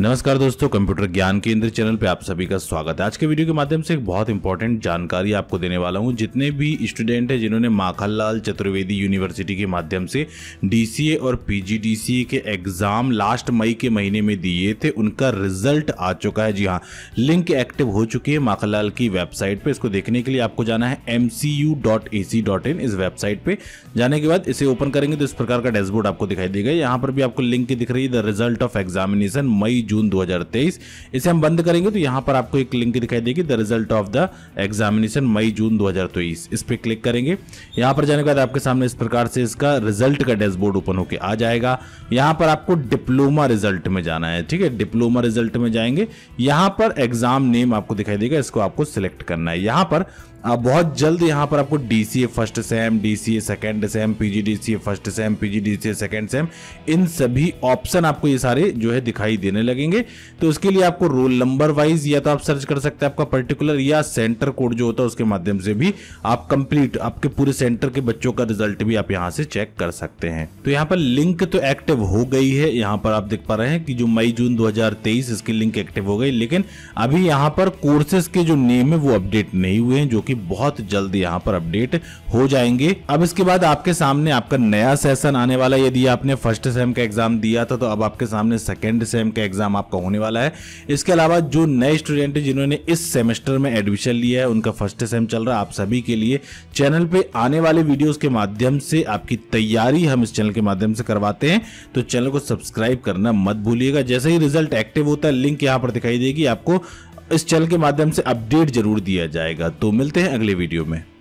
नमस्कार दोस्तों कंप्यूटर ज्ञान केंद्र चैनल पे आप सभी का स्वागत है आज के वीडियो के माध्यम से एक बहुत इंपॉर्टेंट जानकारी आपको देने वाला हूँ जितने भी स्टूडेंट हैं जिन्होंने माखनलाल चतुर्वेदी यूनिवर्सिटी के माध्यम से डीसीए और पीजीडीसीए के एग्ज़ाम लास्ट मई के महीने में दिए थे उनका रिजल्ट आ चुका है जी हाँ लिंक एक्टिव हो चुकी है माखनलाल की वेबसाइट पर इसको देखने के लिए आपको जाना है एम इस वेबसाइट पर जाने के बाद इसे ओपन करेंगे तो इस प्रकार का डैशबोर्ड आपको दिखाई देगा यहाँ पर भी आपको लिंक दिख रही है the result of examination May June 2023 इसे हम बंद करेंगे तो यहां पर आपको एक लिंक दिखाई देगी the result of the examination May June 2023 इस पर क्लिक करेंगे यहां पर जाने के बाद आपके सामने इस प्रकार से इसका रिजल्ट का डैशबोर्ड ओपन होकर आ जाएगा यहां पर आपको डिप्लोमा रिजल्ट में जाना है ठीक है डिप्लोमा रिजल्ट में जाएंगे यहां पर एग्जाम नेम आपको दिखाई देगा इसको आपको सिलेक्ट करना है यहां पर आप बहुत जल्द यहां पर आपको डीसीए फर्स्ट सेम डीसीए सी second sem PGDCA first sem PGDCA जी सेकेंड सेम इन सभी ऑप्शन आपको ये सारे जो है दिखाई देने लगे लगेंगे तो उसके लिए आपको रोल नंबर वाइज या तो आप सर्च कर सकते हैं आपका पर्टिकुलर या सेंटर कोड जो होता है उसके माध्यम से भी आप कंप्लीट आपके पूरे सेंटर के बच्चों का रिजल्ट भी आप यहाँ से चेक कर सकते हैं तो यहाँ पर लिंक तो एक्टिव हो गई है यहाँ पर आप देख पा रहे हैं कि जो मई जून दो इसकी लिंक एक्टिव हो गई लेकिन अभी यहाँ पर कोर्सेज के जो नेम है वो अपडेट नहीं हुए हैं जो कि बहुत जल्द यहाँ पर अपडेट हो जाएंगे अब इसके बाद आपके सामने आपका नया सेशन आने वाला यदि आपने फर्स्ट सेम का एग्जाम दिया था तो अब आपके सामने सेकेंड सेम का एग्जाम एग्जाम आपका होने वाला है इसके अलावा जो नए स्टूडेंट हैं जिन्होंने इस सेमेस्टर में एडमिशन लिया है उनका फर्स्ट सेम चल रहा है आप सभी के लिए चैनल पर आने वाले वीडियोज के माध्यम से आपकी तैयारी हम इस चैनल के माध्यम से करवाते हैं तो चैनल को सब्सक्राइब करना मत भूलिएगा जैसे ही रिजल्ट एक्टिव होता है लिंक यहाँ पर दिखाई देगी आपको इस चैनल के माध्यम से अपडेट जरूर दिया जाएगा तो मिलते हैं अगले वीडियो में